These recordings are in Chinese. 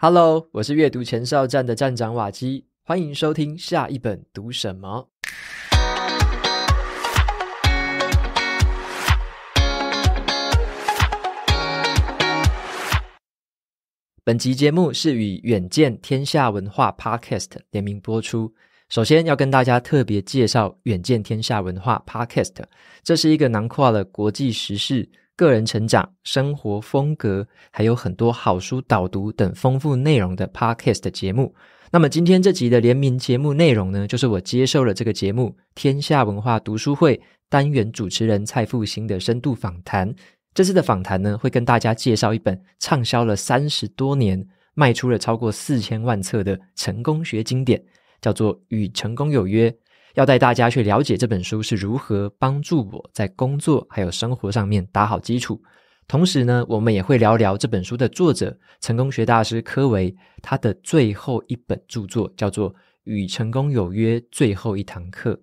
Hello，我是阅读前哨站的站长瓦基，欢迎收听下一本读什么。本集节目是与远见天下文化 Podcast 联名播出。首先要跟大家特别介绍远见天下文化 Podcast，这是一个囊括了国际时事。个人成长、生活风格，还有很多好书导读等丰富内容的 podcast 的节目。那么，今天这集的联名节目内容呢，就是我接受了这个节目《天下文化读书会》单元主持人蔡复兴的深度访谈。这次的访谈呢，会跟大家介绍一本畅销了三十多年、卖出了超过四千万册的成功学经典，叫做《与成功有约》。要带大家去了解这本书是如何帮助我在工作还有生活上面打好基础，同时呢，我们也会聊聊这本书的作者成功学大师科维他的最后一本著作，叫做《与成功有约》最后一堂课。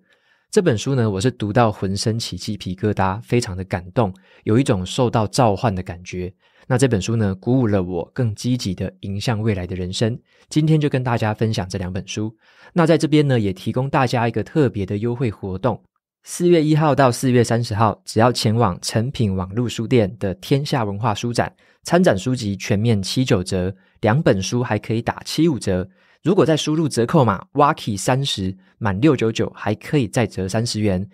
这本书呢，我是读到浑身起鸡皮疙瘩，非常的感动，有一种受到召唤的感觉。那这本书呢，鼓舞了我更积极的迎向未来的人生。今天就跟大家分享这两本书。那在这边呢，也提供大家一个特别的优惠活动：四月一号到四月三十号，只要前往成品网络书店的天下文化书展，参展书籍全面七九折，两本书还可以打七五折。如果再输入折扣码 w a k y 三十满六九九，还可以再折三十元。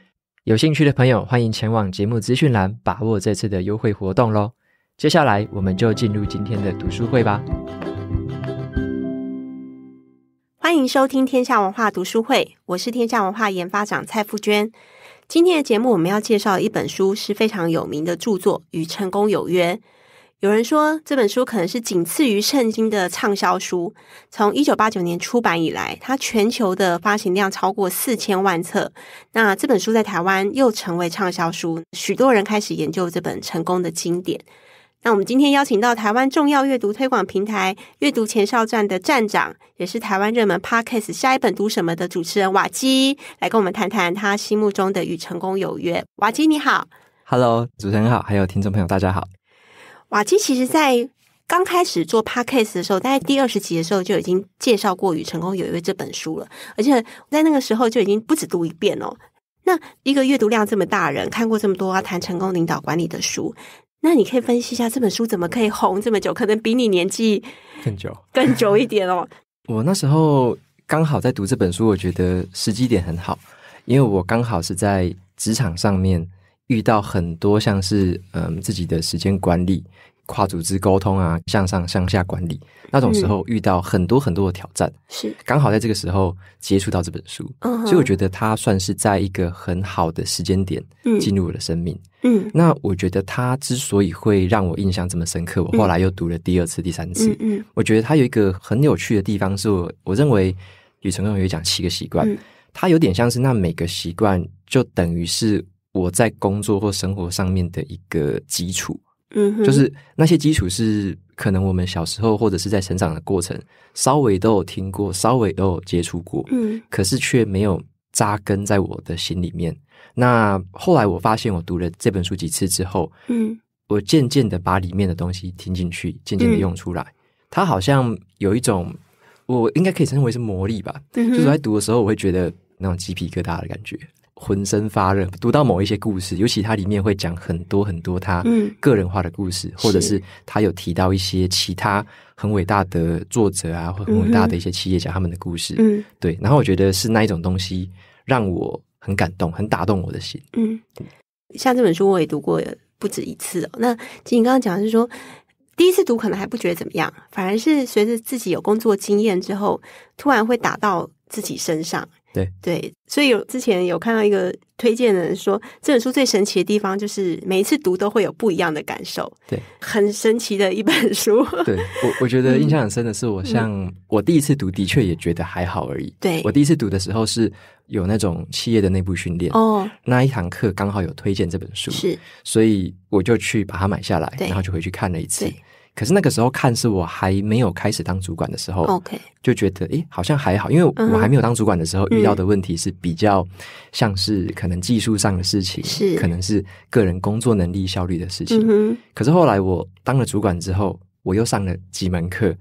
有兴趣的朋友，欢迎前往节目资讯栏，把握这次的优惠活动喽。接下来，我们就进入今天的读书会吧。欢迎收听天下文化读书会，我是天下文化研发长蔡富娟。今天的节目，我们要介绍一本书，是非常有名的著作《与成功有约》。有人说这本书可能是仅次于圣经的畅销书。从一九八九年出版以来，它全球的发行量超过四千万册。那这本书在台湾又成为畅销书，许多人开始研究这本成功的经典。那我们今天邀请到台湾重要阅读推广平台“阅读前哨站”的站长，也是台湾热门 podcast 下一本读什么的主持人瓦基，来跟我们谈谈他心目中的与成功有约。瓦基，你好。Hello，主持人好，还有听众朋友，大家好。瓦基其实在刚开始做 podcast 的时候，在第二十集的时候就已经介绍过《与成功有约》这本书了，而且在那个时候就已经不止读一遍哦。那一个阅读量这么大人看过这么多谈成功、领导、管理的书，那你可以分析一下这本书怎么可以红这么久？可能比你年纪更久、更久一点哦。我那时候刚好在读这本书，我觉得时机点很好，因为我刚好是在职场上面。遇到很多像是嗯自己的时间管理、跨组织沟通啊、向上向下管理那种时候，遇到很多很多的挑战。是，刚好在这个时候接触到这本书，所以我觉得它算是在一个很好的时间点进入我的生命。嗯，那我觉得它之所以会让我印象这么深刻，我后来又读了第二次、第三次。嗯，我觉得它有一个很有趣的地方，是我我认为与成功有讲七个习惯，它有点像是那每个习惯就等于是。我在工作或生活上面的一个基础，嗯，就是那些基础是可能我们小时候或者是在成长的过程稍微都有听过，稍微都有接触过，嗯，可是却没有扎根在我的心里面。那后来我发现，我读了这本书几次之后，嗯，我渐渐的把里面的东西听进去，渐渐的用出来。它好像有一种，我应该可以称为是魔力吧，就是在读的时候，我会觉得那种鸡皮疙瘩的感觉。浑身发热，读到某一些故事，尤其他里面会讲很多很多他个人化的故事，或者是他有提到一些其他很伟大的作者啊，或很伟大的一些企业家他们的故事。嗯，对。然后我觉得是那一种东西让我很感动，很打动我的心。嗯，像这本书我也读过不止一次哦。那其实你刚刚讲是说，第一次读可能还不觉得怎么样，反而是随着自己有工作经验之后，突然会打到自己身上。对对，所以有之前有看到一个推荐的人说，这本书最神奇的地方就是每一次读都会有不一样的感受，对，很神奇的一本书。对，我我觉得印象很深的是，我像我第一次读，的确也觉得还好而已。对，我第一次读的时候是有那种企业的内部训练哦，那一堂课刚好有推荐这本书，是，所以我就去把它买下来，然后就回去看了一次。可是那个时候看是我还没有开始当主管的时候，OK，就觉得诶好像还好，因为我还没有当主管的时候遇到的问题是比较像是可能技术上的事情，是可能是个人工作能力效率的事情。可是后来我当了主管之后，我又上了几门课，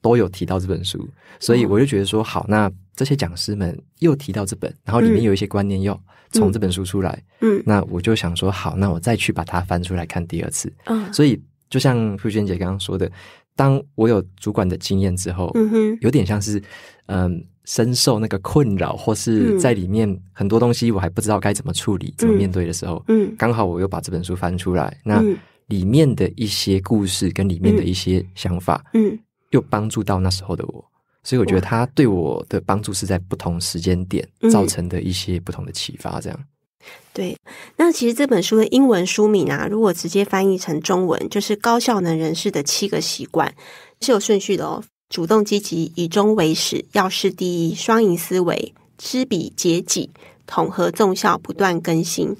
都有提到这本书，所以我就觉得说好，那这些讲师们又提到这本，然后里面有一些观念要从这本书出来，嗯，那我就想说好，那我再去把它翻出来看第二次，嗯，所以。就像傅娟姐刚刚说的，当我有主管的经验之后，有点像是嗯，深受那个困扰，或是在里面很多东西我还不知道该怎么处理、怎么面对的时候，嗯，刚好我又把这本书翻出来，那里面的一些故事跟里面的一些想法，嗯，又帮助到那时候的我，所以我觉得他对我的帮助是在不同时间点造成的一些不同的启发，这样。对，那其实这本书的英文书名啊，如果直接翻译成中文，就是《高效能人士的七个习惯》，是有顺序的哦。主动积极，以终为始，要事第一，双赢思维，知彼解己，统合纵效，不断更新。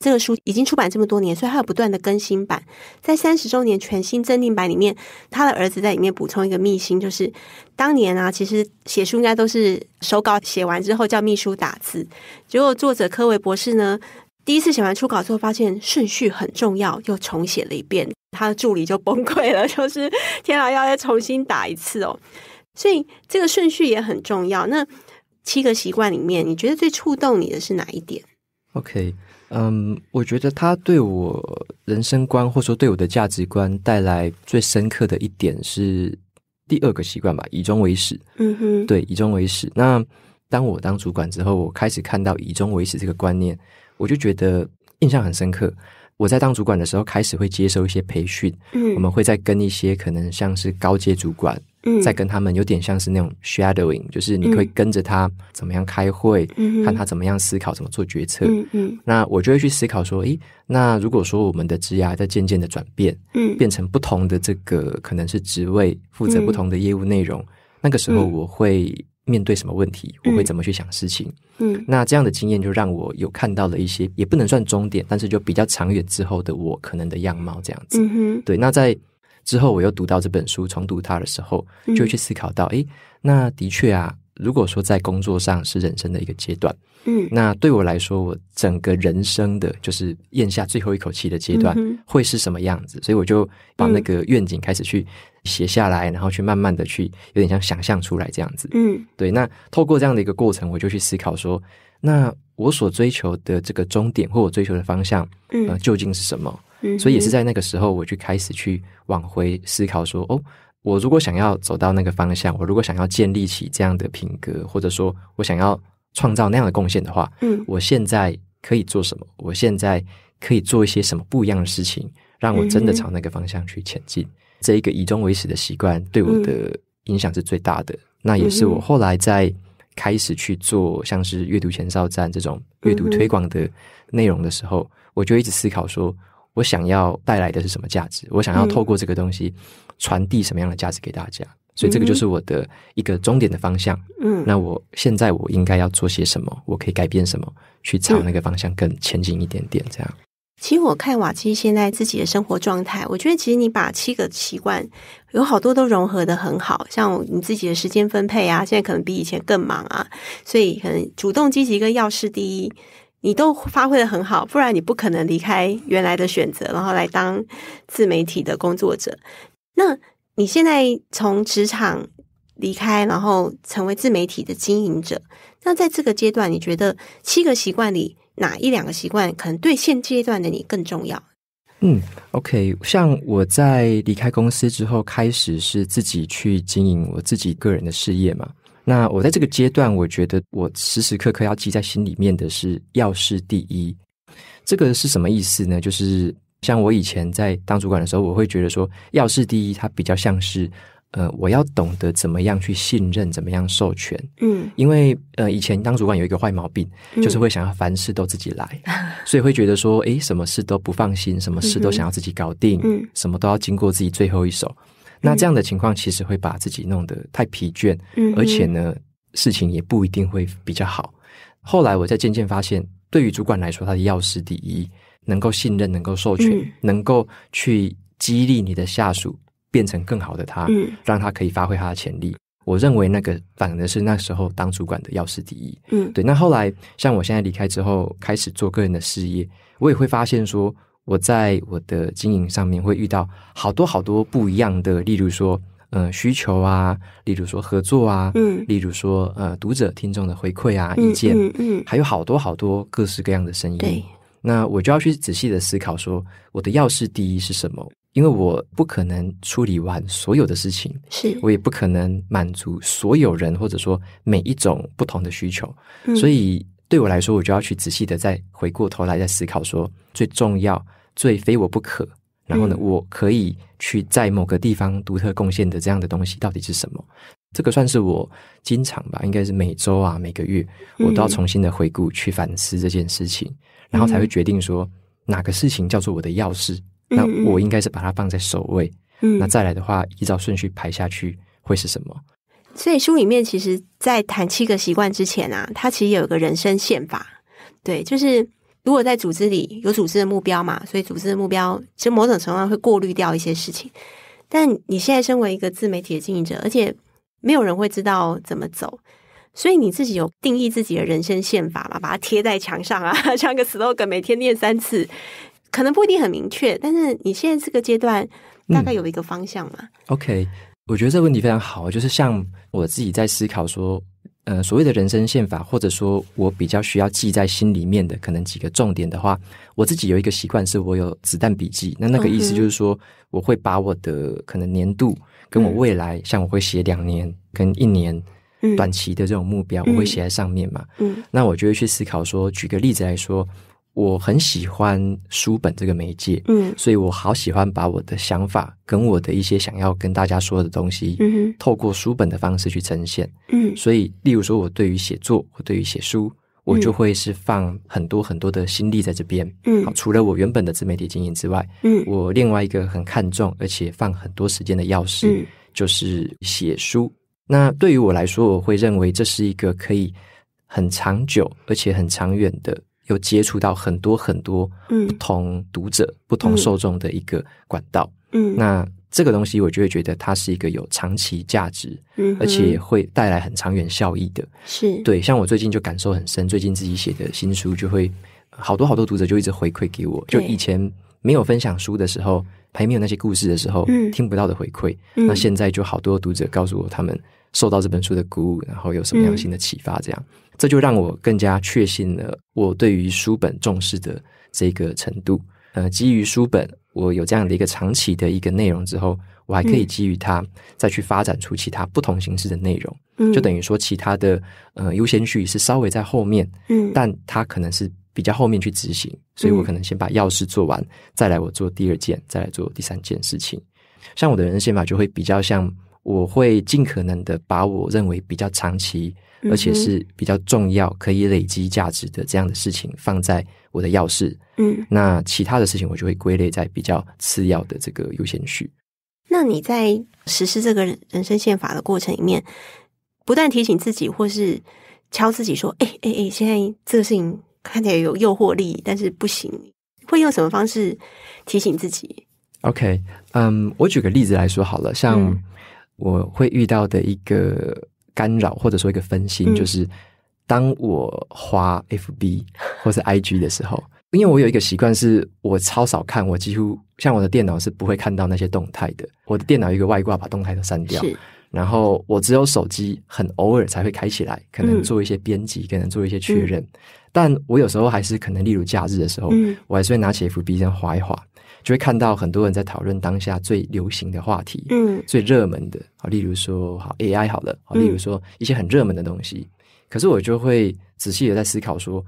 这个书已经出版这么多年，所以它有不断的更新版。在三十周年全新增订版里面，他的儿子在里面补充一个秘辛，就是当年啊，其实写书应该都是手稿写完之后叫秘书打字。结果作者科维博士呢，第一次写完初稿之后，发现顺序很重要，又重写了一遍。他的助理就崩溃了，就是天啊，要再重新打一次哦。所以这个顺序也很重要。那七个习惯里面，你觉得最触动你的是哪一点？OK。嗯，我觉得他对我人生观，或者说对我的价值观带来最深刻的一点是第二个习惯吧，以终为始。嗯哼，对，以终为始。那当我当主管之后，我开始看到以终为始这个观念，我就觉得印象很深刻。我在当主管的时候，开始会接受一些培训，嗯，我们会在跟一些可能像是高阶主管。在跟他们有点像是那种 shadowing，就是你会跟着他怎么样开会，看他怎么样思考，怎么做决策。嗯嗯。那我就会去思考说，诶，那如果说我们的枝芽在渐渐的转变，嗯，变成不同的这个可能是职位，负责不同的业务内容，那个时候我会面对什么问题？我会怎么去想事情？嗯。那这样的经验就让我有看到了一些，也不能算终点，但是就比较长远之后的我可能的样貌这样子。嗯对，那在。之后，我又读到这本书，重读它的时候，就会去思考到，哎，那的确啊，如果说在工作上是人生的一个阶段，嗯，那对我来说，我整个人生的就是咽下最后一口气的阶段会是什么样子？所以我就把那个愿景开始去写下来，然后去慢慢的去有点像想象出来这样子，嗯，对。那透过这样的一个过程，我就去思考说，那我所追求的这个终点或我追求的方向，嗯，究竟是什么？所以也是在那个时候，我就开始去往回思考说：哦，我如果想要走到那个方向，我如果想要建立起这样的品格，或者说我想要创造那样的贡献的话，嗯，我现在可以做什么？我现在可以做一些什么不一样的事情，让我真的朝那个方向去前进？这一个以终为始的习惯对我的影响是最大的。那也是我后来在开始去做像是阅读前哨站这种阅读推广的内容的时候，我就一直思考说。我想要带来的是什么价值？我想要透过这个东西传递什么样的价值给大家？所以这个就是我的一个终点的方向。嗯，那我现在我应该要做些什么？我可以改变什么去朝那个方向更前进一点点？这样。其实我看瓦基现在自己的生活状态，我觉得其实你把七个习惯有好多都融合的很好，像你自己的时间分配啊，现在可能比以前更忙啊，所以可能主动积极跟要事第一。你都发挥的很好，不然你不可能离开原来的选择，然后来当自媒体的工作者。那你现在从职场离开，然后成为自媒体的经营者，那在这个阶段，你觉得七个习惯里哪一两个习惯可能对现阶段的你更重要？嗯，OK，像我在离开公司之后，开始是自己去经营我自己个人的事业嘛。那我在这个阶段，我觉得我时时刻刻要记在心里面的是“要事第一”。这个是什么意思呢？就是像我以前在当主管的时候，我会觉得说“要事第一”，它比较像是呃，我要懂得怎么样去信任，怎么样授权。嗯，因为呃，以前当主管有一个坏毛病，就是会想要凡事都自己来，所以会觉得说，诶，什么事都不放心，什么事都想要自己搞定，嗯，什么都要经过自己最后一手。那这样的情况其实会把自己弄得太疲倦，而且呢，事情也不一定会比较好。后来我在渐渐发现，对于主管来说，他的要事第一，能够信任，能够授权，能够去激励你的下属变成更好的他，让他可以发挥他的潜力。我认为那个反而是那时候当主管的要事第一。嗯，对。那后来像我现在离开之后，开始做个人的事业，我也会发现说。我在我的经营上面会遇到好多好多不一样的，例如说，呃，需求啊，例如说合作啊，嗯，例如说呃，读者听众的回馈啊，意见，嗯，还有好多好多各式各样的声音。那我就要去仔细的思考，说我的要事第一是什么？因为我不可能处理完所有的事情，是我也不可能满足所有人，或者说每一种不同的需求。所以对我来说，我就要去仔细的再回过头来再思考，说最重要。最非我不可，然后呢，我可以去在某个地方独特贡献的这样的东西到底是什么？这个算是我经常吧，应该是每周啊，每个月我都要重新的回顾去反思这件事情，然后才会决定说哪个事情叫做我的钥匙。那我应该是把它放在首位。那再来的话，依照顺序排下去会是什么？所以书里面其实，在谈七个习惯之前啊，它其实有一个人生宪法，对，就是。如果在组织里有组织的目标嘛，所以组织的目标其实某种程度上会过滤掉一些事情。但你现在身为一个自媒体的经营者，而且没有人会知道怎么走，所以你自己有定义自己的人生宪法嘛，把它贴在墙上啊，像个 slogan，每天念三次，可能不一定很明确，但是你现在这个阶段大概有一个方向嘛。OK，我觉得这个问题非常好，就是像我自己在思考说。呃所谓的人生宪法，或者说我比较需要记在心里面的可能几个重点的话，我自己有一个习惯，是我有子弹笔记。那那个意思就是说，我会把我的可能年度跟我未来，像我会写两年跟一年短期的这种目标，我会写在上面嘛。嗯，那我就会去思考说，举个例子来说。我很喜欢书本这个媒介，嗯，所以我好喜欢把我的想法跟我的一些想要跟大家说的东西，嗯，透过书本的方式去呈现，嗯，所以，例如说，我对于写作，我对于写书，我就会是放很多很多的心力在这边，嗯，好，除了我原本的自媒体经营之外，嗯，我另外一个很看重而且放很多时间的钥匙，嗯，就是写书。那对于我来说，我会认为这是一个可以很长久而且很长远的。有接触到很多很多不同读者、不同受众的一个管道，嗯，那这个东西我就会觉得它是一个有长期价值，嗯，而且会带来很长远效益的。是对，像我最近就感受很深，最近自己写的新书就会好多好多读者就一直回馈给我，就以前没有分享书的时候，还没有那些故事的时候，嗯，听不到的回馈，那现在就好多读者告诉我他们。受到这本书的鼓舞，然后有什么样新的启发？这样，这就让我更加确信了我对于书本重视的这个程度。呃，基于书本，我有这样的一个长期的一个内容之后，我还可以基于它再去发展出其他不同形式的内容。嗯，就等于说其他的呃优先序是稍微在后面，嗯，但它可能是比较后面去执行，所以我可能先把钥匙做完，再来我做第二件，再来做第三件事情。像我的人生宪法就会比较像。我会尽可能的把我认为比较长期，而且是比较重要、可以累积价值的这样的事情放在我的钥匙。嗯，那其他的事情我就会归类在比较次要的这个优先序。那你在实施这个人生宪法的过程里面，不断提醒自己，或是敲自己说：“哎哎哎，现在这个事情看起来有诱惑力，但是不行。”会用什么方式提醒自己？OK，嗯，我举个例子来说好了，像。我会遇到的一个干扰或者说一个分心，就是当我滑 F B 或者 I G 的时候，因为我有一个习惯，是我超少看，我几乎像我的电脑是不会看到那些动态的，我的电脑一个外挂把动态都删掉，然后我只有手机，很偶尔才会开起来，可能做一些编辑，可能做一些确认，但我有时候还是可能，例如假日的时候，我还是会拿起 F B 这样滑一滑。就会看到很多人在讨论当下最流行的话题，嗯，最热门的啊，例如说好 AI 好了，好，例如说一些很热门的东西。可是我就会仔细的在思考说，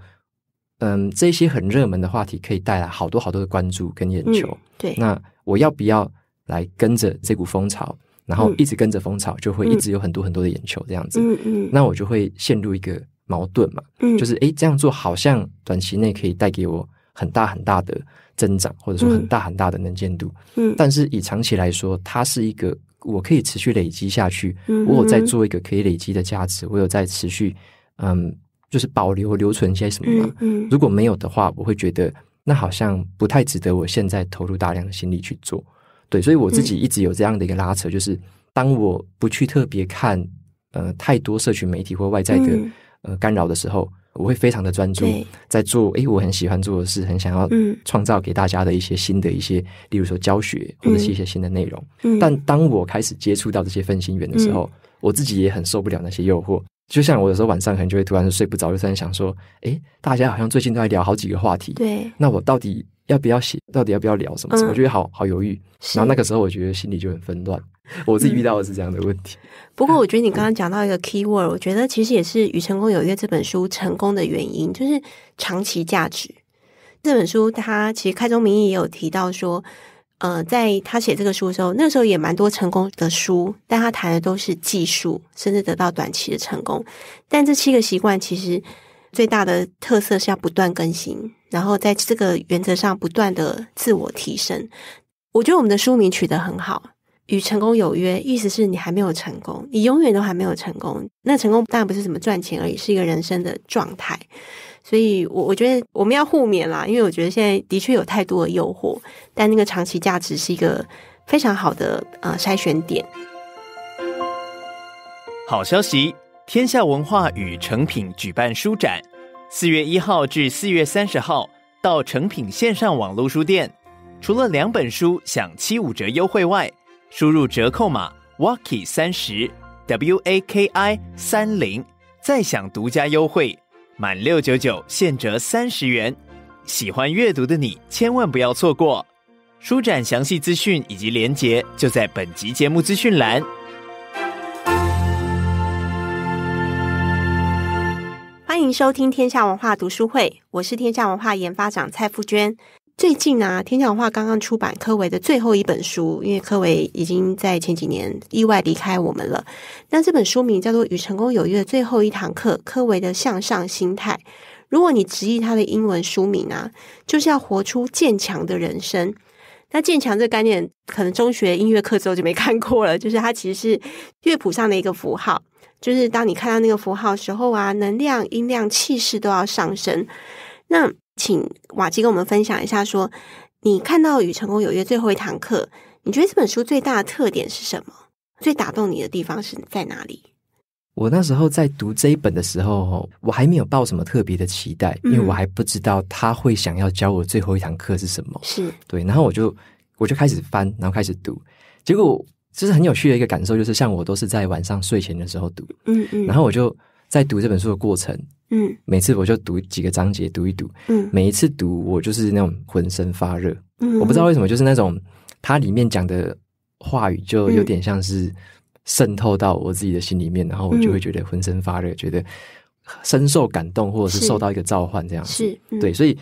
嗯，这些很热门的话题可以带来好多好多的关注跟眼球，对。那我要不要来跟着这股风潮，然后一直跟着风潮，就会一直有很多很多的眼球这样子。嗯嗯。那我就会陷入一个矛盾嘛，嗯，就是诶，这样做好像短期内可以带给我。很大很大的增长，或者说很大很大的能见度。嗯，但是以长期来说，它是一个我可以持续累积下去。嗯，我有在做一个可以累积的价值，我有在持续，嗯，就是保留留存些什么嘛。嗯，如果没有的话，我会觉得那好像不太值得。我现在投入大量的心力去做，对，所以我自己一直有这样的一个拉扯，就是当我不去特别看，呃，太多社群媒体或外在的呃干扰的时候。我会非常的专注在做，哎，我很喜欢做的事，很想要创造给大家的一些新的一些，例如说教学或者是一些新的内容。但当我开始接触到这些分心源的时候，我自己也很受不了那些诱惑。就像我有时候晚上可能就会突然睡不着，就在想说，哎，大家好像最近都在聊好几个话题，对，那我到底要不要写？到底要不要聊什么？我觉得好好犹豫。然后那个时候，我觉得心里就很纷乱。我自己遇到的是这样的问题。不过，我觉得你刚刚讲到一个 key word，我觉得其实也是《与成功有约》这本书成功的原因，就是长期价值。这本书它其实开宗明义也有提到说。呃，在他写这个书的时候，那时候也蛮多成功的书，但他谈的都是技术，甚至得到短期的成功。但这七个习惯其实最大的特色是要不断更新，然后在这个原则上不断的自我提升。我觉得我们的书名取得很好，“与成功有约”，意思是你还没有成功，你永远都还没有成功。那成功当然不是什么赚钱而已，是一个人生的状态。所以，我我觉得我们要互勉啦，因为我觉得现在的确有太多的诱惑，但那个长期价值是一个非常好的呃筛选点。好消息！天下文化与诚品举办书展，四月一号至四月三十号到诚品线上网络书店，除了两本书享七五折优惠外，输入折扣码 Waki 三十 W A K I 三零，再享独家优惠。满六九九现折三十元，喜欢阅读的你千万不要错过。书展详细资讯以及连结就在本集节目资讯栏。欢迎收听天下文化读书会，我是天下文化研发长蔡富娟。最近啊，天讲话刚刚出版柯维的最后一本书，因为柯维已经在前几年意外离开我们了。那这本书名叫做《与成功有约的最后一堂课：柯维的向上心态》。如果你直译它的英文书名啊，就是要活出坚强的人生。那“坚强”这个概念，可能中学音乐课之后就没看过了。就是它其实是乐谱上的一个符号，就是当你看到那个符号时候啊，能量、音量、气势都要上升。那请瓦基跟我们分享一下，说你看到《与成功有约》最后一堂课，你觉得这本书最大的特点是什么？最打动你的地方是在哪里？我那时候在读这一本的时候，我还没有抱什么特别的期待，因为我还不知道他会想要教我最后一堂课是什么。是对，然后我就我就开始翻，然后开始读，结果就是很有趣的一个感受，就是像我都是在晚上睡前的时候读，嗯嗯，然后我就在读这本书的过程。嗯，每次我就读几个章节，读一读。嗯，每一次读，我就是那种浑身发热。嗯，我不知道为什么，就是那种它里面讲的话语，就有点像是渗透到我自己的心里面，然后我就会觉得浑身发热，觉得深受感动，或者是受到一个召唤这样子。是，对，所以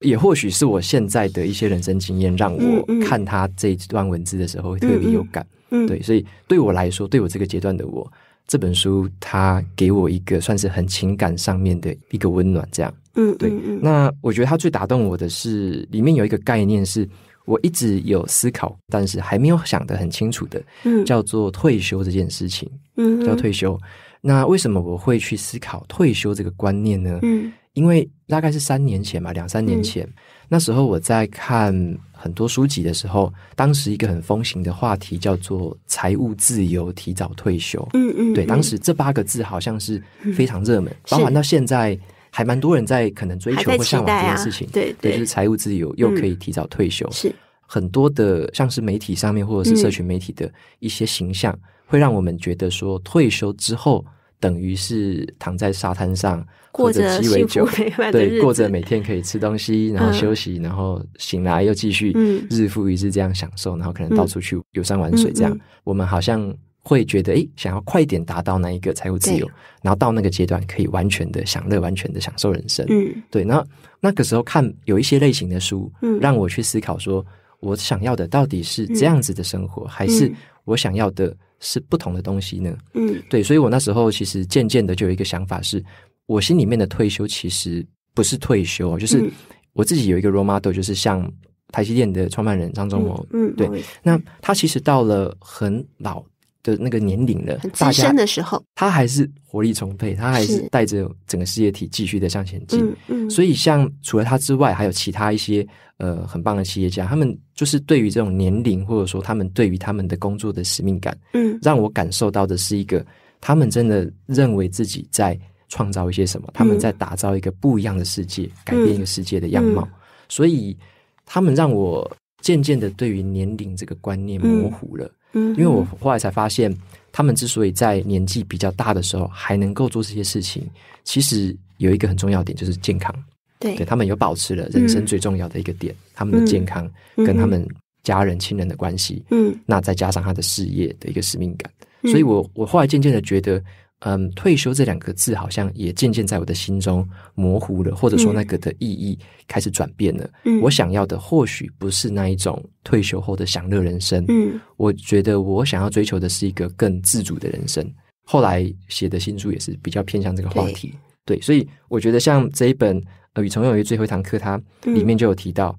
也或许是我现在的一些人生经验，让我看他这段文字的时候会特别有感。嗯，对，所以对我来说，对我这个阶段的我。这本书它给我一个算是很情感上面的一个温暖，这样。嗯，对。那我觉得它最打动我的是，里面有一个概念是我一直有思考，但是还没有想得很清楚的，叫做退休这件事情。嗯，叫退休。那为什么我会去思考退休这个观念呢？嗯，因为。大概是三年前吧，两三年前，那时候我在看很多书籍的时候，当时一个很风行的话题叫做财务自由、提早退休。嗯嗯，对，当时这八个字好像是非常热门，包含到现在还蛮多人在可能追求或向往这件事情。对对，就是财务自由又可以提早退休，是很多的，像是媒体上面或者是社群媒体的一些形象，会让我们觉得说退休之后。等于是躺在沙滩上，过着鸡尾酒，对，过着每天可以吃东西，然后休息，然后醒来又继续，日复一日这样享受，然后可能到处去游山玩水。这样，我们好像会觉得，哎，想要快点达到那一个财务自由，然后到那个阶段可以完全的享乐，完全的享受人生。嗯，对。那那个时候看有一些类型的书，让我去思考，说我想要的到底是这样子的生活，还是我想要的？是不同的东西呢，嗯，对，所以我那时候其实渐渐的就有一个想法，是我心里面的退休其实不是退休，就是我自己有一个 r o l e m o d e l 就是像台积电的创办人张忠谋，嗯，对，那他其实到了很老。的那个年龄了，资深的时候，他还是活力充沛，他还是带着整个事业体继续的向前进。嗯，所以像除了他之外，还有其他一些呃很棒的企业家，他们就是对于这种年龄，或者说他们对于他们的工作的使命感，嗯，让我感受到的是一个，他们真的认为自己在创造一些什么，他们在打造一个不一样的世界，改变一个世界的样貌，所以他们让我。渐渐的，对于年龄这个观念模糊了。嗯，因为我后来才发现，他们之所以在年纪比较大的时候还能够做这些事情，其实有一个很重要点，就是健康。对，他们有保持了人生最重要的一个点，他们的健康跟他们家人亲人的关系。嗯，那再加上他的事业的一个使命感，所以我我后来渐渐的觉得。嗯，退休这两个字好像也渐渐在我的心中模糊了，或者说那个的意义开始转变了。嗯，我想要的或许不是那一种退休后的享乐人生。嗯，我觉得我想要追求的是一个更自主的人生。后来写的新书也是比较偏向这个话题。对，所以我觉得像这一本《呃与陈有余最后一堂课》，它里面就有提到，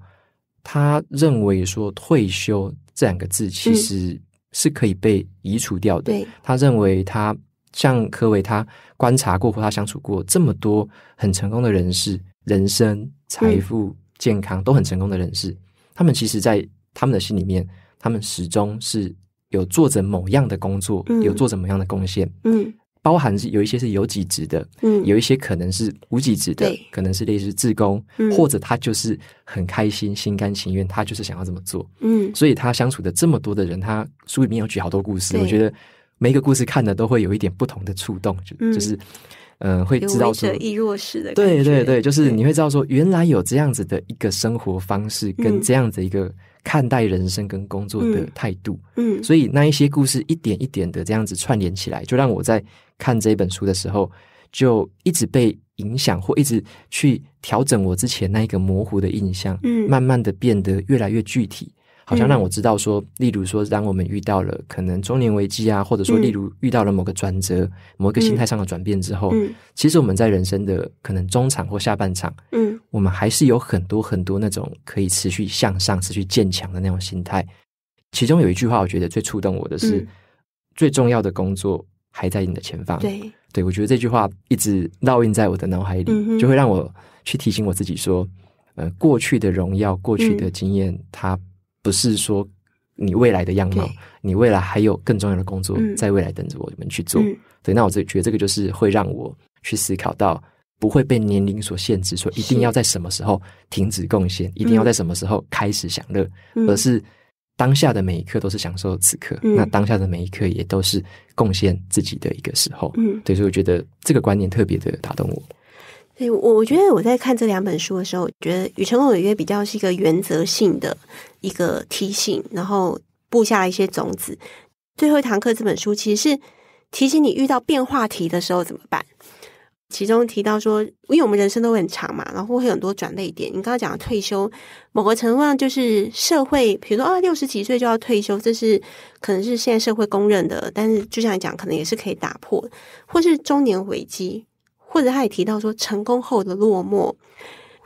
他认为说退休这两个字其实是可以被移除掉的。他认为他。像柯维他观察过或他相处过这么多很成功的人士，人生、财富、健康都很成功的人士，他们其实在他们的心里面，他们始终是有做着某样的工作，有做着某样的贡献，嗯，包含有一些是有几职的，嗯，有一些可能是无几职的，可能是类似自工，或者他就是很开心、心甘情愿，他就是想要这么做，嗯，所以他相处的这么多的人，他书里面有举好多故事，我觉得。每一个故事看的都会有一点不同的触动，就就是，嗯，会知道说，弱势的，对对对，就是你会知道说，原来有这样子的一个生活方式，跟这样子一个看待人生跟工作的态度，嗯，所以那一些故事一点一点的这样子串联起来，就让我在看这本书的时候，就一直被影响，或一直去调整我之前那一个模糊的印象，嗯，慢慢的变得越来越具体。好像让我知道说，例如说，当我们遇到了可能中年危机啊，或者说，例如遇到了某个转折、某一个心态上的转变之后，其实我们在人生的可能中场或下半场，嗯，我们还是有很多很多那种可以持续向上、持续渐强的那种心态。其中有一句话，我觉得最触动我的是：最重要的工作还在你的前方。对，对我觉得这句话一直烙印在我的脑海里，就会让我去提醒我自己说：，呃，过去的荣耀、过去的经验，它。不是说你未来的样貌，你未来还有更重要的工作在未来等着我们去做。对，那我这觉得这个就是会让我去思考到不会被年龄所限制，所以一定要在什么时候停止贡献，一定要在什么时候开始享乐。而是当下的每一刻都是享受此刻，那当下的每一刻也都是贡献自己的一个时候。嗯，对，所以我觉得这个观念特别的打动我。对我，我觉得我在看这两本书的时候，觉得《与成功违约》比较是一个原则性的。一个提醒，然后布下了一些种子。最后一堂课这本书其实是提醒你遇到变化题的时候怎么办。其中提到说，因为我们人生都很长嘛，然后会很多转类点。你刚刚讲退休，某个程度上就是社会，比如说啊，六十几岁就要退休，这是可能是现在社会公认的。但是就像你讲，可能也是可以打破，或是中年危机，或者他也提到说成功后的落寞。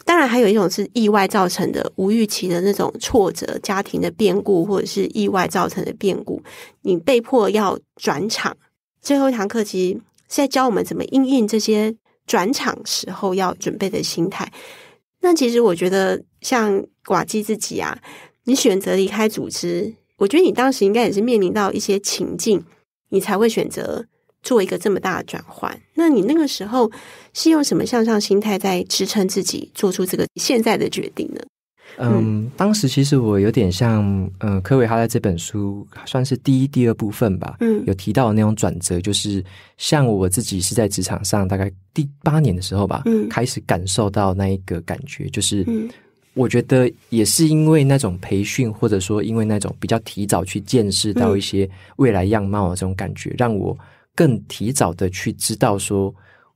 当然，还有一种是意外造成的、无预期的那种挫折，家庭的变故，或者是意外造成的变故，你被迫要转场。最后一堂课其实是在教我们怎么应应这些转场时候要准备的心态。那其实我觉得，像寡姬自己啊，你选择离开组织，我觉得你当时应该也是面临到一些情境，你才会选择。做一个这么大的转换，那你那个时候是用什么向上心态在支撑自己做出这个现在的决定呢？嗯，当时其实我有点像，嗯，科维哈在这本书算是第一、第二部分吧，嗯，有提到那种转折，就是像我自己是在职场上大概第八年的时候吧，嗯，开始感受到那一个感觉，就是我觉得也是因为那种培训，或者说因为那种比较提早去见识到一些未来样貌的这种感觉，让我。更提早的去知道说，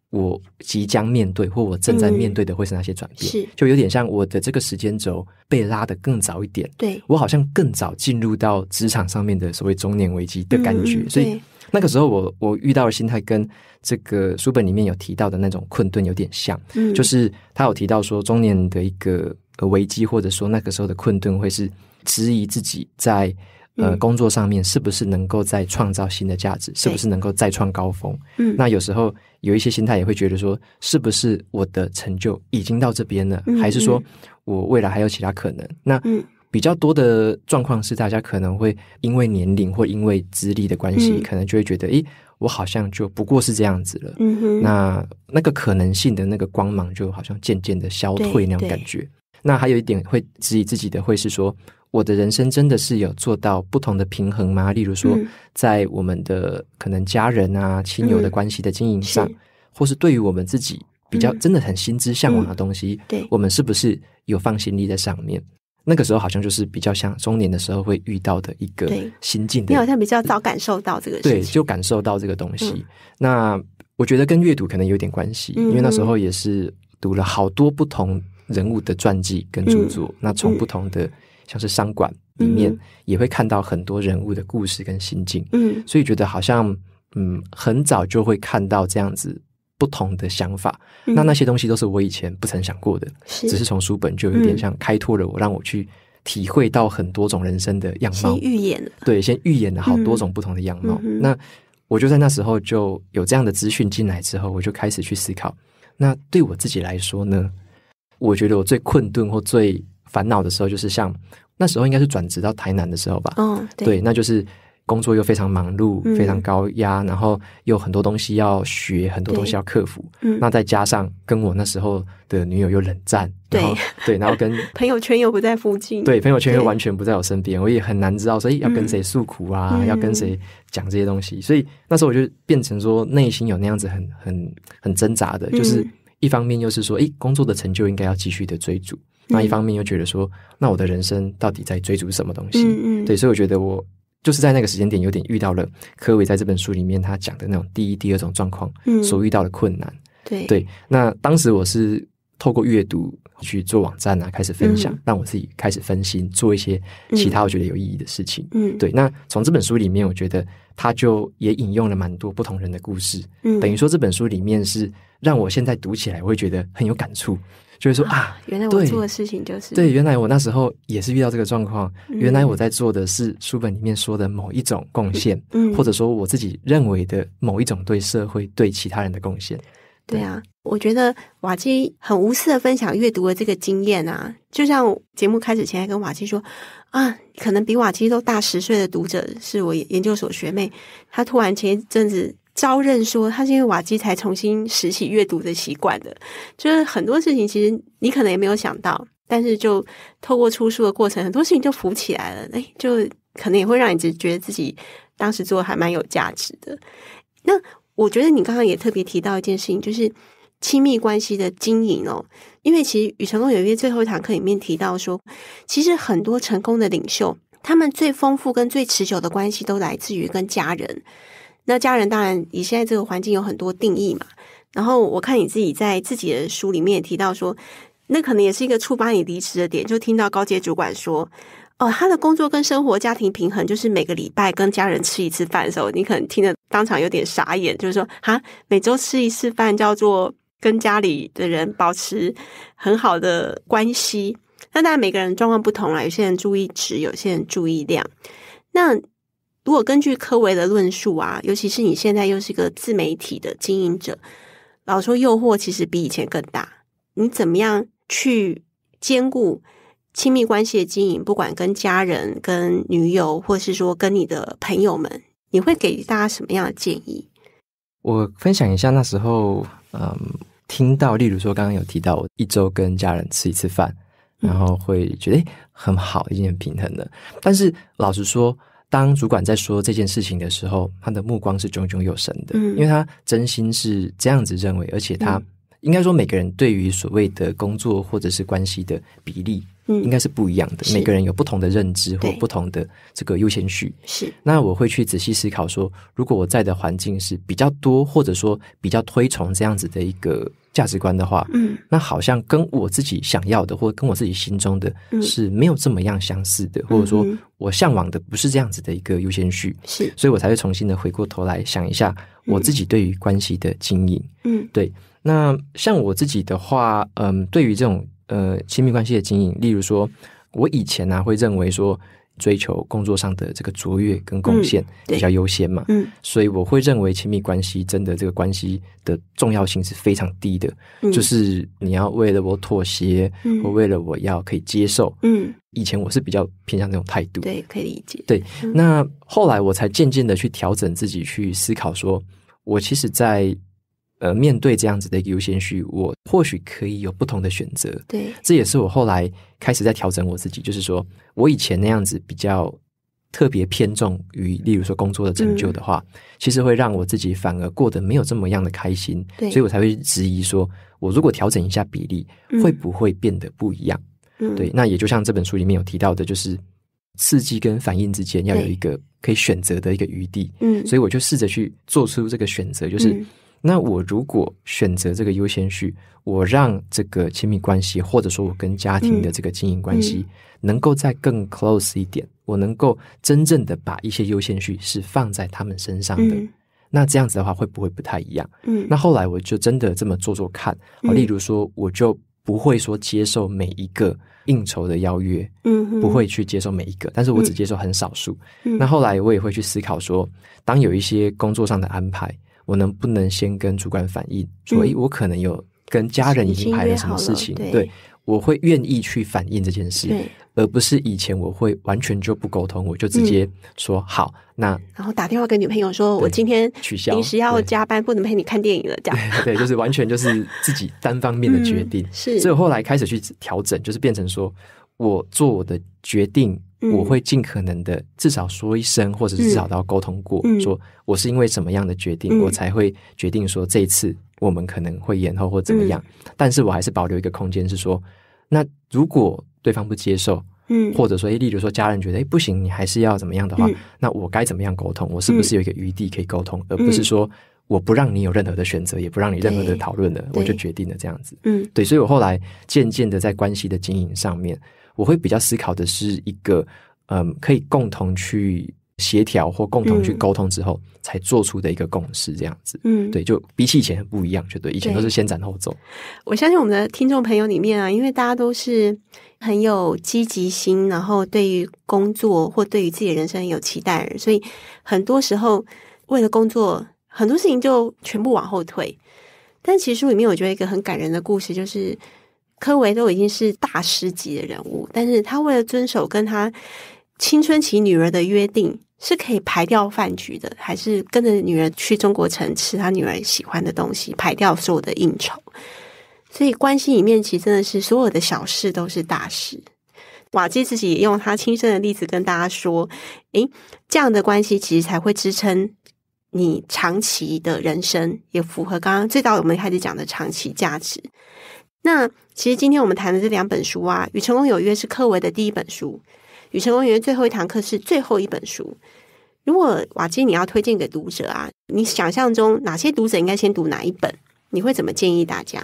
我即将面对或我正在面对的会是哪些转变，是就有点像我的这个时间轴被拉得更早一点，对我好像更早进入到职场上面的所谓中年危机的感觉，所以那个时候我我遇到的心态跟这个书本里面有提到的那种困顿有点像，就是他有提到说中年的一个危机，或者说那个时候的困顿会是质疑自己在。呃，工作上面是不是能够再创造新的价值？是不是能够再创高峰？嗯，那有时候有一些心态也会觉得说，是不是我的成就已经到这边了？还是说我未来还有其他可能？那比较多的状况是，大家可能会因为年龄或因为资历的关系，可能就会觉得，诶。我好像就不过是这样子了。嗯那那个可能性的那个光芒，就好像渐渐的消退那样感觉。那还有一点会质疑自己的，会是说。我的人生真的是有做到不同的平衡吗？例如说，在我们的可能家人啊、亲友的关系的经营上，或是对于我们自己比较真的很心之向往的东西，对我们是不是有放心力在上面？那个时候好像就是比较像中年的时候会遇到的一个心境。你好像比较早感受到这个，对，就感受到这个东西。那我觉得跟阅读可能有点关系，因为那时候也是读了好多不同人物的传记跟著作，那从不同的。像是商馆里面也会看到很多人物的故事跟心境，嗯，所以觉得好像嗯很早就会看到这样子不同的想法。那那些东西都是我以前不曾想过的，只是从书本就有点像开拓了我，让我去体会到很多种人生的样貌。预演，对，先预演了好多种不同的样貌。那我就在那时候就有这样的资讯进来之后，我就开始去思考。那对我自己来说呢，我觉得我最困顿或最。烦恼的时候，就是像那时候应该是转职到台南的时候吧。嗯，对，那就是工作又非常忙碌，非常高压，然后又很多东西要学，很多东西要克服。嗯，那再加上跟我那时候的女友又冷战，对对，然后跟 朋友圈又不在附近，对，朋友圈又完全不在我身边，我也很难知道，所以要跟谁诉苦啊，要跟谁讲这些东西。所以那时候我就变成说，内心有那样子很很很挣扎的，就是一方面又是说，哎，工作的成就应该要继续的追逐。那一方面又觉得说，那我的人生到底在追逐什么东西？对，所以我觉得我就是在那个时间点有点遇到了科伟在这本书里面他讲的那种第一、第二种状况所遇到的困难。对，那当时我是。透过阅读去做网站啊，开始分享，让我自己开始分心，做一些其他我觉得有意义的事情。嗯，对。那从这本书里面，我觉得他就也引用了蛮多不同人的故事，等于说这本书里面是让我现在读起来我会觉得很有感触，就是说啊，原来我做的事情就是对，原来我那时候也是遇到这个状况，原来我在做的是书本里面说的某一种贡献，或者说我自己认为的某一种对社会对其他人的贡献。对啊。我觉得瓦基很无私的分享阅读的这个经验啊，就像节目开始前，跟瓦基说啊，可能比瓦基都大十岁的读者是我研究所学妹，她突然前一阵子招认说，她是因为瓦基才重新拾起阅读的习惯的。就是很多事情，其实你可能也没有想到，但是就透过出书的过程，很多事情就浮起来了。哎，就可能也会让你只觉得自己当时做还蛮有价值的。那我觉得你刚刚也特别提到一件事情，就是。亲密关系的经营哦，因为其实与成功有约最后一堂课里面提到说，其实很多成功的领袖，他们最丰富跟最持久的关系都来自于跟家人。那家人当然以现在这个环境有很多定义嘛。然后我看你自己在自己的书里面也提到说，那可能也是一个触发你离职的点，就听到高阶主管说：“哦，他的工作跟生活家庭平衡，就是每个礼拜跟家人吃一次饭的时候。”你可能听得当场有点傻眼，就是说：“哈，每周吃一次饭叫做？”跟家里的人保持很好的关系，那当然每个人状况不同啦。有些人注意值，有些人注意量。那如果根据科维的论述啊，尤其是你现在又是一个自媒体的经营者，老说诱惑其实比以前更大，你怎么样去兼顾亲密关系的经营？不管跟家人、跟女友，或是说跟你的朋友们，你会给大家什么样的建议？我分享一下那时候，嗯。听到，例如说，刚刚有提到，我一周跟家人吃一次饭，然后会觉得很好，已经很平衡了。但是老实说，当主管在说这件事情的时候，他的目光是炯炯有神的，因为他真心是这样子认为，而且他应该说每个人对于所谓的工作或者是关系的比例，应该是不一样的，每个人有不同的认知或不同的这个优先序。是，那我会去仔细思考说，如果我在的环境是比较多，或者说比较推崇这样子的一个。价值观的话，嗯，那好像跟我自己想要的，或者跟我自己心中的是没有这么样相似的，或者说我向往的不是这样子的一个优先序，是，所以我才会重新的回过头来想一下我自己对于关系的经营，嗯，对，那像我自己的话，嗯，对于这种呃亲密关系的经营，例如说我以前呢会认为说。追求工作上的这个卓越跟贡献比较优先嘛，嗯，所以我会认为亲密关系真的这个关系的重要性是非常低的，就是你要为了我妥协，我为了我要可以接受，嗯，以前我是比较偏向那种态度，对，可以理解，对，那后来我才渐渐的去调整自己，去思考，说我其实，在。呃，面对这样子的一个优先序，我或许可以有不同的选择。对，这也是我后来开始在调整我自己，就是说我以前那样子比较特别偏重于，例如说工作的成就的话，其实会让我自己反而过得没有这么样的开心。对，所以我才会质疑说，我如果调整一下比例，会不会变得不一样？嗯，对。那也就像这本书里面有提到的，就是刺激跟反应之间要有一个可以选择的一个余地。嗯，所以我就试着去做出这个选择，就是。那我如果选择这个优先序，我让这个亲密关系，或者说我跟家庭的这个经营关系，能够再更 close 一点，我能够真正的把一些优先序是放在他们身上的。那这样子的话，会不会不太一样？那后来我就真的这么做做看，例如说，我就不会说接受每一个应酬的邀约，不会去接受每一个，但是我只接受很少数。那后来我也会去思考说，当有一些工作上的安排。我能不能先跟主管反映？所以我可能有跟家人已经排了什么事情，对，我会愿意去反映这件事，而不是以前我会完全就不沟通，我就直接说好那。然后打电话跟女朋友说，我今天取消临时要加班，不能陪你看电影了。这样 对，就是完全就是自己单方面的决定，是，所以后来开始去调整，就是变成说。我做我的决定，我会尽可能的至少说一声，或者是至少都要沟通过，说我是因为什么样的决定，我才会决定说这一次我们可能会延后或怎么样。但是我还是保留一个空间，是说，那如果对方不接受，嗯，或者说，例如说家人觉得，哎，不行，你还是要怎么样的话，那我该怎么样沟通？我是不是有一个余地可以沟通，而不是说我不让你有任何的选择，也不让你任何的讨论的，我就决定了这样子。嗯，对，所以我后来渐渐的在关系的经营上面。我会比较思考的是一个，嗯，可以共同去协调或共同去沟通之后，才做出的一个共识这样子。嗯，对，就比起以前很不一样，就对以前都是先斩后奏。我相信我们的听众朋友里面啊，因为大家都是很有积极性，然后对于工作或对于自己的人生有期待，所以很多时候为了工作，很多事情就全部往后退。但其实书里面，我觉得一个很感人的故事就是。柯维都已经是大师级的人物，但是他为了遵守跟他青春期女儿的约定，是可以排掉饭局的，还是跟着女儿去中国城吃他女儿喜欢的东西，排掉所有的应酬。所以关系里面其实真的是所有的小事都是大事。瓦基自己也用他亲身的例子跟大家说，诶，这样的关系其实才会支撑你长期的人生，也符合刚刚最早我们开始讲的长期价值。那。其实今天我们谈的这两本书啊，《与成功有约》是柯维的第一本书，《与成功有约》最后一堂课是最后一本书。如果瓦基你要推荐给读者啊，你想象中哪些读者应该先读哪一本？你会怎么建议大家？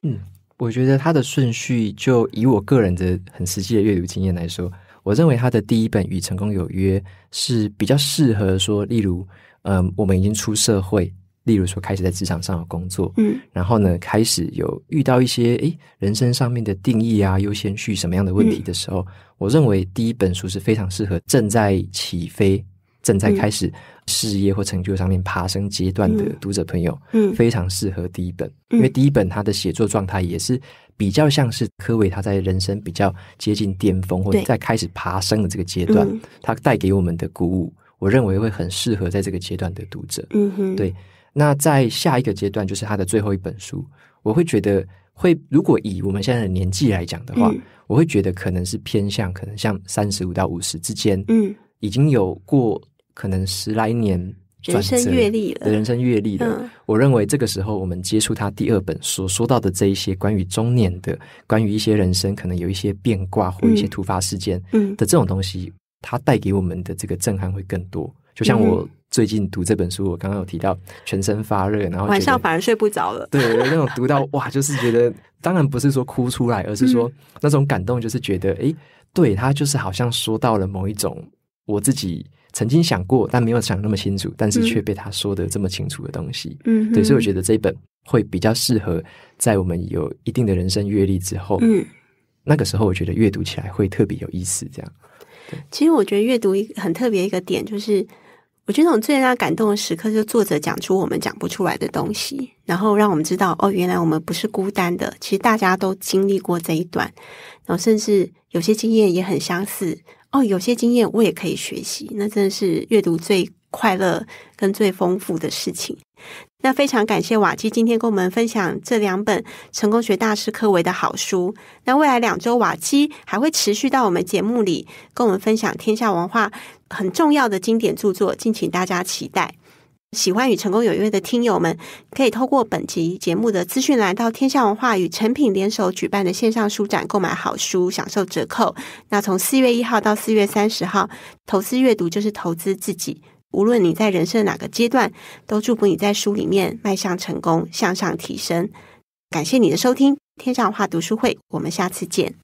嗯，我觉得它的顺序就以我个人的很实际的阅读经验来说，我认为它的第一本《与成功有约》是比较适合说，例如，嗯，我们已经出社会。例如说，开始在职场上有工作，嗯，然后呢，开始有遇到一些诶人生上面的定义啊、优先序什么样的问题的时候，我认为第一本书是非常适合正在起飞、正在开始事业或成就上面爬升阶段的读者朋友，嗯，非常适合第一本，因为第一本他的写作状态也是比较像是科伟他在人生比较接近巅峰或者在开始爬升的这个阶段，他带给我们的鼓舞，我认为会很适合在这个阶段的读者，嗯，哼，对。那在下一个阶段，就是他的最后一本书，我会觉得会。如果以我们现在的年纪来讲的话，我会觉得可能是偏向可能像三十五到五十之间，嗯，已经有过可能十来年人生阅历了，人生阅历了，我认为这个时候，我们接触他第二本书说到的这一些关于中年的、关于一些人生可能有一些变卦或一些突发事件，嗯的这种东西，它带给我们的这个震撼会更多。就像我最近读这本书，我刚刚有提到全身发热，然后晚上反而睡不着了。对，那种读到哇，就是觉得当然不是说哭出来，而是说那种感动，就是觉得哎，对他就是好像说到了某一种我自己曾经想过但没有想那么清楚，但是却被他说的这么清楚的东西。嗯，对，所以我觉得这一本会比较适合在我们有一定的人生阅历之后，嗯，那个时候我觉得阅读起来会特别有意思。这样，其实我觉得阅读一很特别一个点就是。我觉得最让感动的时刻，就是作者讲出我们讲不出来的东西，然后让我们知道哦，原来我们不是孤单的，其实大家都经历过这一段，然后甚至有些经验也很相似哦，有些经验我也可以学习，那真的是阅读最快乐跟最丰富的事情。那非常感谢瓦基今天跟我们分享这两本成功学大师科维的好书。那未来两周，瓦基还会持续到我们节目里跟我们分享天下文化。很重要的经典著作，敬请大家期待。喜欢与成功有约的听友们，可以透过本集节目的资讯，来到天下文化与成品联手举办的线上书展，购买好书，享受折扣。那从四月一号到四月三十号，投资阅读就是投资自己。无论你在人生的哪个阶段，都祝福你在书里面迈向成功，向上提升。感谢你的收听，天下文化读书会，我们下次见。